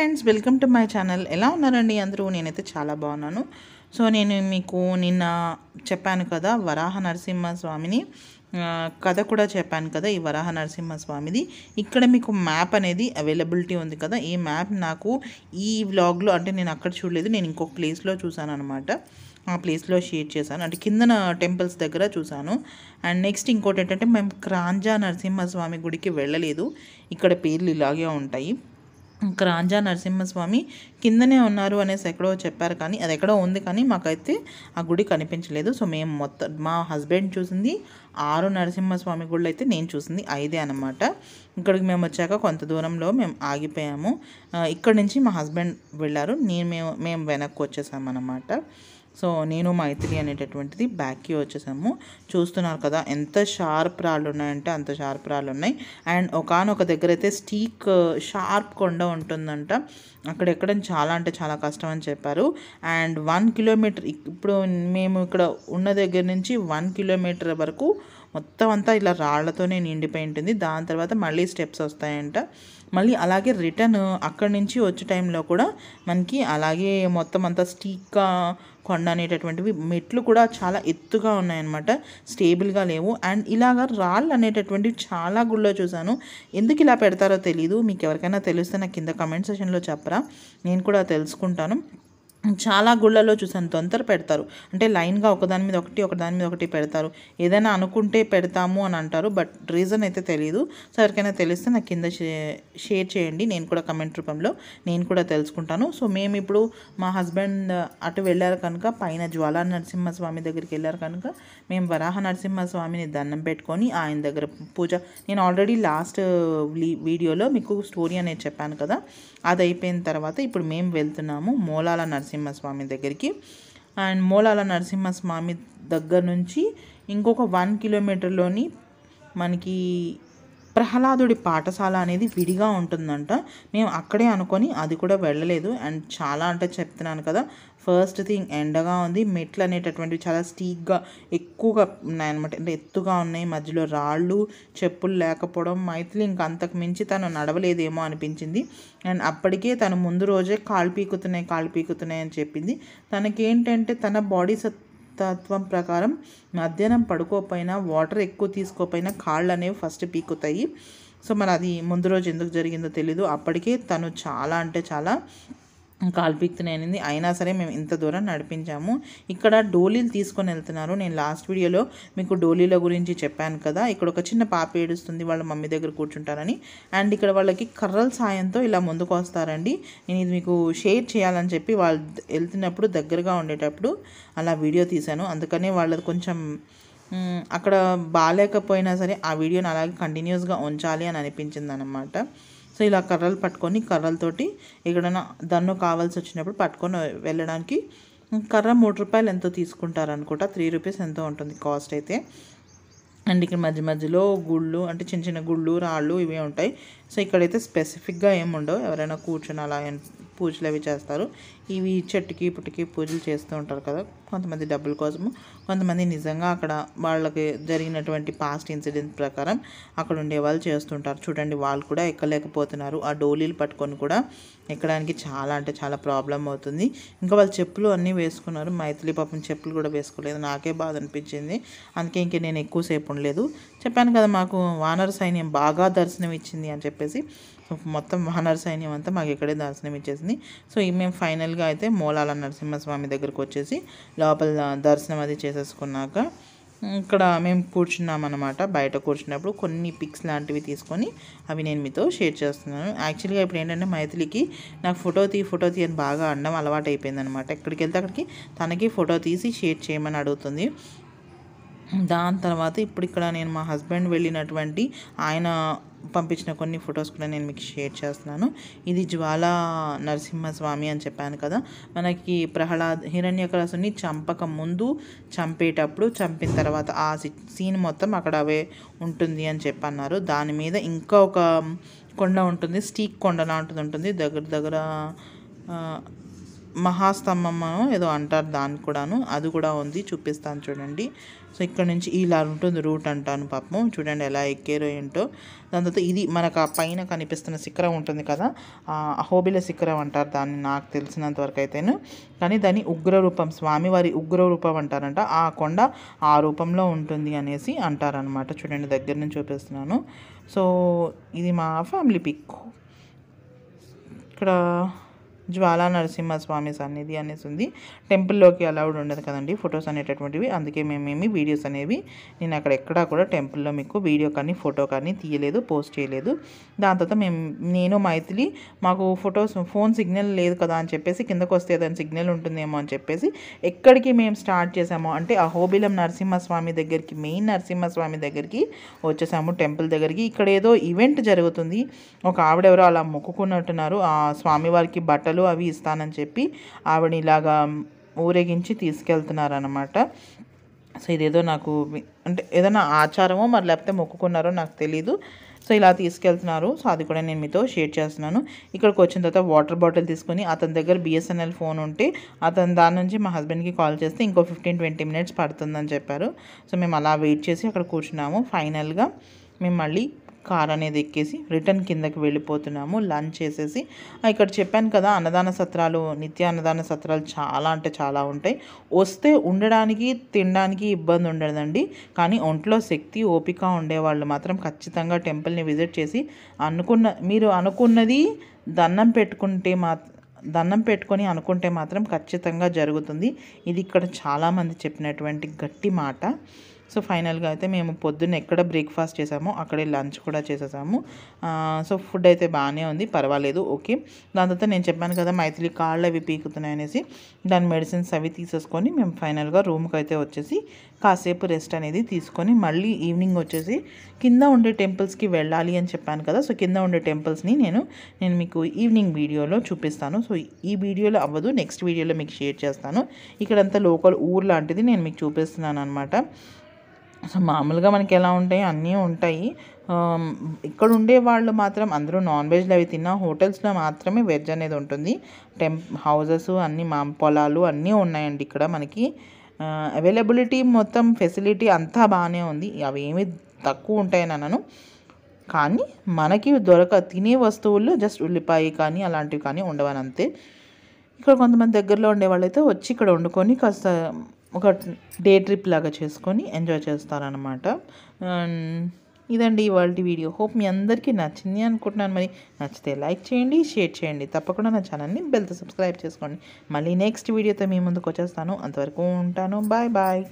friends welcome to my channel ఎలా ఉన్నారండి అందరూ నేనైతే చాలా బాగున్నాను సో నేను మీకు నిన్న చెప్పాను కదా వరాహ నరసింహస్వామిని కథ కూడా చెప్పాను కదా ఈ వరాహ నరసింహస్వామిది ఇక్కడ మీకు మ్యాప్ అనేది అవైలబిలిటీ ఉంది కదా ఈ మ్యాప్ నాకు ఈ వ్లాగ్లో అంటే నేను అక్కడ చూడలేదు నేను ఇంకొక ప్లేస్లో చూసాను అనమాట ఆ ప్లేస్లో షేర్ చేశాను అంటే కిందన టెంపుల్స్ దగ్గర చూశాను అండ్ నెక్స్ట్ ఇంకోటి ఏంటంటే మేము క్రాంజా నరసింహస్వామి గుడికి వెళ్ళలేదు ఇక్కడ పేర్లు ఇలాగే ఉంటాయి రాంజా నరసింహస్వామి కిందనే ఉన్నారు అనేసి ఎక్కడో చెప్పారు కానీ అది ఎక్కడో ఉంది కానీ మాకైతే ఆ గుడి కనిపించలేదు సో మేము మొత్తం మా హస్బెండ్ చూసింది ఆరు నరసింహస్వామి గుళ్ళు అయితే నేను చూసింది ఐదే అనమాట ఇక్కడికి మేము వచ్చాక కొంత దూరంలో మేము ఆగిపోయాము ఇక్కడ నుంచి మా హస్బెండ్ వెళ్ళారు నేను మేము మేము వెనక్కి వచ్చేసామన్నమాట సో నేను మైత్రి అనేటటువంటిది బ్యాక్కి వచ్చేసాము చూస్తున్నారు కదా ఎంత షార్ప్ రాళ్ళు ఉన్నాయంటే అంత షార్ప్ రాళ్ళు ఉన్నాయి అండ్ ఒకనొక దగ్గర అయితే స్టీక్ షార్ప్ కొండ ఉంటుందంట అక్కడ ఎక్కడం చాలా అంటే చాలా కష్టం అని చెప్పారు అండ్ వన్ కిలోమీటర్ ఇప్పుడు మేము ఇక్కడ ఉన్న దగ్గర నుంచి వన్ కిలోమీటర్ వరకు మొత్తం అంతా ఇలా రాళ్లతోనే నిండిపోయి ఉంటుంది దాని తర్వాత మళ్ళీ స్టెప్స్ వస్తాయంట మళ్ళీ అలాగే రిటర్న్ అక్కడి నుంచి వచ్చే టైంలో కూడా మనకి అలాగే మొత్తం అంతా స్టీక్గా కొండ అనేటటువంటివి మెట్లు కూడా చాలా ఎత్తుగా ఉన్నాయన్నమాట స్టేబుల్గా లేవు అండ్ ఇలాగ రాళ్ళు అనేటటువంటివి చాలా గుళ్ళో చూశాను ఎందుకు ఇలా పెడతారో తెలీదు మీకు ఎవరికైనా తెలిస్తే నాకు కింద కమెంట్ సెషన్లో చెప్పరా నేను కూడా తెలుసుకుంటాను చాలా గుళ్ళలో చూసాను తొందర పెడతారు అంటే లైన్గా ఒకదాని మీద ఒకటి ఒకదాని మీద ఒకటి పెడతారు ఏదైనా అనుకుంటే పెడతాము అని అంటారు బట్ రీజన్ అయితే తెలియదు సో ఎవరికైనా తెలిస్తే నాకు కింద షేర్ చేయండి నేను కూడా కమెంట్ రూపంలో నేను కూడా తెలుసుకుంటాను సో మేము ఇప్పుడు మా హస్బెండ్ అటు వెళ్ళారు కనుక పైన జ్వాల నరసింహస్వామి దగ్గరికి వెళ్ళారు కనుక మేము వరాహ నరసింహస్వామిని దండం పెట్టుకొని ఆయన దగ్గర పూజ నేను ఆల్రెడీ లాస్ట్ వీడియోలో మీకు స్టోరీ అనేది చెప్పాను కదా అది అయిపోయిన తర్వాత ఇప్పుడు మేము వెళ్తున్నాము మూలాల నరసింహ నరసింహస్వామి దగ్గరికి అండ్ మూలాల నరసింహస్వామి దగ్గర నుంచి ఇంకొక వన్ కిలోమీటర్లోని మనకి ప్రహ్లాదుడి పాఠశాల అనేది విడిగా ఉంటుందంట మేము అక్కడే అనుకొని అది కూడా వెళ్ళలేదు అండ్ చాలా అంటే చెప్తున్నాను కదా ఫస్ట్ థింగ్ ఎండగా ఉంది మెట్లు అనేటటువంటివి చాలా స్టీక్గా ఎక్కువగా ఉన్నాయన్నమాట అంటే ఎత్తుగా ఉన్నాయి మధ్యలో రాళ్ళు చెప్పులు లేకపోవడం మైథిలి ఇంక అంతకు మించి తను నడవలేదేమో అనిపించింది అండ్ అప్పటికే తను ముందు రోజే కాలు పీకుతున్నాయి కాలు పీకుతున్నాయి అని చెప్పింది తనకేంటంటే తన బాడీ తత్వం ప్రకారం మధ్యాహ్నం పడుకోపోయినా వాటర్ ఎక్కువ తీసుకోపోయినా కాళ్ళు అనేవి ఫస్ట్ పీకుతాయి సో మరి అది ముందు రోజు ఎందుకు జరిగిందో తెలీదు అప్పటికే తను చాలా అంటే చాలా కాల్పిక్తూనే అనింది అయినా సరే మేము ఇంత దూరం నడిపించాము ఇక్కడ డోలీలు తీసుకొని వెళ్తున్నారు నేను లాస్ట్ వీడియోలో మీకు డోలీల గురించి చెప్పాను కదా ఇక్కడ ఒక చిన్న పాప ఏడుస్తుంది వాళ్ళ మమ్మీ దగ్గర కూర్చుంటారని అండ్ ఇక్కడ వాళ్ళకి కర్రల సాయంతో ఇలా ముందుకు వస్తారండి నేను ఇది మీకు షేర్ చేయాలని చెప్పి వాళ్ళు వెళ్తున్నప్పుడు దగ్గరగా ఉండేటప్పుడు అలా వీడియో తీశాను అందుకనే వాళ్ళది కొంచెం అక్కడ బాగాలేకపోయినా సరే ఆ వీడియోని అలాగే కంటిన్యూస్గా ఉంచాలి అని అనిపించింది అనమాట సో ఇలా కర్రలు పట్టుకొని కర్రలతోటి ఎక్కడైనా దన్ను కావాల్సి వచ్చినప్పుడు పట్టుకొని వెళ్ళడానికి కర్ర మూడు రూపాయలు ఎంతో తీసుకుంటారు అనుకుంటా త్రీ రూపీస్ ఎంతో ఉంటుంది కాస్ట్ అయితే అండ్ ఇక్కడ మధ్య మధ్యలో గుళ్ళు అంటే చిన్న చిన్న గుళ్ళు రాళ్ళు ఇవే ఉంటాయి సో ఇక్కడైతే స్పెసిఫిక్గా ఏమి ఉండవు ఎవరైనా కూర్చొని అలా పూజలు అవి చేస్తారు ఇవి చెట్టుకి పుట్టుకి పూజలు చేస్తూ ఉంటారు కదా కొంతమంది డబ్బుల కోసము కొంతమంది నిజంగా అక్కడ వాళ్ళకి జరిగినటువంటి పాస్ట్ ఇన్సిడెంట్ ప్రకారం అక్కడ ఉండే వాళ్ళు చేస్తుంటారు చూడండి వాళ్ళు కూడా ఎక్కలేకపోతున్నారు ఆ డోలీలు పట్టుకొని కూడా ఎక్కడానికి చాలా అంటే చాలా ప్రాబ్లం అవుతుంది ఇంకా వాళ్ళు చెప్పులు అన్నీ వేసుకున్నారు మైథిలి పాపం చెప్పులు కూడా వేసుకోలేదు నాకే బాధ అనిపించింది అందుకే ఇంకే నేను ఎక్కువసేపు ఉండలేదు చెప్పాను కదా మాకు వానర సైన్యం బాగా దర్శనం ఇచ్చింది అని చెప్పి చెప్పేసి సో మొత్తం మహానరసైన్యం అంతా మాకు ఇక్కడే దర్శనం ఇచ్చేసింది సో మేము ఫైనల్గా అయితే మూలాల నరసింహస్వామి దగ్గరకు వచ్చేసి లోపల దర్శనం అది చేసేసుకున్నాక ఇక్కడ మేము కూర్చున్నామన్నమాట బయట కూర్చున్నప్పుడు కొన్ని పిక్స్ లాంటివి తీసుకొని అవి నేను మీతో షేర్ చేస్తున్నాను యాక్చువల్గా ఇప్పుడు ఏంటంటే మైథిలికి నాకు ఫోటో తీ ఫోటో తీ అని బాగా అండం అలవాటు అయిపోయింది అనమాట ఎక్కడికి వెళ్తే అక్కడికి తనకి ఫోటో తీసి షేర్ చేయమని అడుగుతుంది దాని తర్వాత ఇప్పుడు ఇక్కడ నేను మా హస్బెండ్ వెళ్ళినటువంటి ఆయన పంపించిన కొన్ని ఫొటోస్ కూడా నేను మీకు షేర్ చేస్తున్నాను ఇది జ్వాల నరసింహస్వామి అని చెప్పాను కదా మనకి ప్రహ్లాద్ హిరణ్యకలసుని చంపక ముందు చంపేటప్పుడు చంపిన తర్వాత ఆ సీన్ మొత్తం అక్కడ అవే ఉంటుంది అని చెప్పన్నారు దాని మీద ఇంకా ఒక కొండ ఉంటుంది స్టీక్ కొండ లాంటిది ఉంటుంది దగ్గర దగ్గర మహాస్తంభమనో ఏదో అంటారు దానికి కూడాను అది కూడా ఉంది చూపిస్తాను చూడండి సో ఇక్కడ నుంచి ఇలా ఉంటుంది రూట్ అంటాను పాపం చూడండి ఎలా ఎక్కారో ఏంటో దాని తర్వాత ఇది మనకు ఆ పైన కనిపిస్తున్న శిఖరం ఉంటుంది కదా అహోబిల శిఖరం అంటారు దాన్ని నాకు తెలిసినంత వరకు అయితేను కానీ దాన్ని ఉగ్రరూపం స్వామివారి ఉగ్రరూపం అంటారంట ఆ కొండ ఆ రూపంలో ఉంటుంది అనేసి అంటారనమాట చూడండి దగ్గర నుంచి చూపిస్తున్నాను సో ఇది మా ఫ్యామిలీ పిక్ ఇక్కడ జ్వాలా నరసింహస్వామి సన్నిధి అనేసి ఉంది టెంపుల్లోకి అలౌడ్ ఉండదు కదండి ఫొటోస్ అనేటటువంటివి అందుకే మేమేమి వీడియోస్ అనేవి నేను అక్కడ ఎక్కడా కూడా టెంపుల్లో మీకు వీడియో కానీ ఫోటో కానీ తీయలేదు పోస్ట్ చేయలేదు దాని తర్వాత మేము నేను మైథిలి మాకు ఫొటోస్ ఫోన్ సిగ్నల్ లేదు కదా అని చెప్పేసి కిందకు వస్తే ఏదైనా సిగ్నల్ ఉంటుందేమో అని చెప్పేసి ఎక్కడికి మేము స్టార్ట్ చేసాము అంటే అహోబిలం నరసింహస్వామి దగ్గరికి మెయిన్ నరసింహస్వామి దగ్గరికి వచ్చేసాము టెంపుల్ దగ్గరికి ఇక్కడ ఏదో ఈవెంట్ జరుగుతుంది ఒక ఆవిడెవరో అలా మొక్కుకున్నట్టున్నారు ఆ స్వామివారికి బట్టలు బట్టలు అవి ఇస్తానని చెప్పి ఆవిడ ఇలాగా ఊరేగించి తీసుకెళ్తున్నారనమాట సో ఇదేదో నాకు అంటే ఏదైనా ఆచారమో మరి లేకపోతే మొక్కుకున్నారో నాకు తెలీదు సో ఇలా తీసుకెళ్తున్నారు సో అది కూడా నేను మీతో షేర్ చేస్తున్నాను ఇక్కడికి వచ్చిన తర్వాత వాటర్ బాటిల్ తీసుకుని అతని దగ్గర బిఎస్ఎన్ఎల్ ఫోన్ ఉంటే అతను దాని నుంచి మా హస్బెండ్కి కాల్ చేస్తే ఇంకో ఫిఫ్టీన్ ట్వంటీ మినిట్స్ పడుతుందని చెప్పారు సో మేము అలా వెయిట్ చేసి అక్కడ కూర్చున్నాము ఫైనల్గా మేము మళ్ళీ కార్ అనేది ఎక్కేసి రిటర్న్ కిందకి వెళ్ళిపోతున్నాము లంచ్ చేసేసి ఇక్కడ చెప్పాను కదా అన్నదాన సత్రాలు నిత్య అన్నదాన సత్రాలు చాలా అంటే చాలా ఉంటాయి వస్తే ఉండడానికి తినడానికి ఇబ్బంది ఉండదండి కానీ ఒంట్లో శక్తి ఓపిక ఉండేవాళ్ళు మాత్రం ఖచ్చితంగా టెంపుల్ని విజిట్ చేసి అనుకున్న మీరు అనుకున్నది దన్నం పెట్టుకుంటే మా దన్నం పెట్టుకొని అనుకుంటే మాత్రం ఖచ్చితంగా జరుగుతుంది ఇది ఇక్కడ చాలామంది చెప్పినటువంటి గట్టి మాట సో ఫైనల్గా అయితే మేము పొద్దున్న ఎక్కడ బ్రేక్ఫాస్ట్ చేసామో అక్కడే లంచ్ కూడా చేసేసాము సో ఫుడ్ అయితే బాగానే ఉంది పర్వాలేదు ఓకే దాని తర్వాత నేను చెప్పాను కదా మైథిలి కాళ్ళు అవి పీకుతున్నాయి అనేసి దాని మెడిసిన్స్ అవి తీసేసుకొని మేము ఫైనల్గా రూమ్కి అయితే వచ్చేసి కాసేపు రెస్ట్ అనేది తీసుకొని మళ్ళీ ఈవినింగ్ వచ్చేసి కింద ఉండే టెంపుల్స్కి వెళ్ళాలి అని చెప్పాను కదా సో కింద ఉండే టెంపుల్స్ని నేను నేను మీకు ఈవినింగ్ వీడియోలో చూపిస్తాను సో ఈ వీడియోలో అవ్వదు నెక్స్ట్ వీడియోలో మీకు షేర్ చేస్తాను ఇక్కడంతా లోకల్ ఊరు లాంటిది నేను మీకు చూపిస్తున్నాను అనమాట అసలు మామూలుగా మనకి ఎలా ఉంటాయి అన్నీ ఉంటాయి ఇక్కడ ఉండే వాళ్ళు మాత్రం అందరూ నాన్ వెజ్లు అవి తిన్నా హోటల్స్లో మాత్రమే వెజ్ అనేది ఉంటుంది టెంప్ హౌజెస్ అన్నీ మా పొలాలు అన్నీ ఉన్నాయండి ఇక్కడ మనకి అవైలబిలిటీ మొత్తం ఫెసిలిటీ అంతా బాగానే ఉంది అవి ఏమి తక్కువ ఉంటాయని అన్నాను కానీ మనకి దొరక తినే వస్తువుల్లో జస్ట్ ఉల్లిపాయ కానీ అలాంటివి కానీ ఉండవని అంతే ఇక్కడ కొంతమంది దగ్గరలో ఉండేవాళ్ళైతే వచ్చి ఇక్కడ వండుకొని కాస్త ఒక డే ట్రిప్ లాగా చేసుకొని ఎంజాయ్ చేస్తారనమాట ఇదండి ఇవాళ వీడియో హోప్ మీ అందరికీ నచ్చింది అనుకుంటున్నాను మరి నచ్చితే లైక్ చేయండి షేర్ చేయండి తప్పకుండా నా ఛానల్ని బెల్తో సబ్స్క్రైబ్ చేసుకోండి మళ్ళీ నెక్స్ట్ వీడియోతో మీ ముందుకు వచ్చేస్తాను అంతవరకు ఉంటాను బాయ్ బాయ్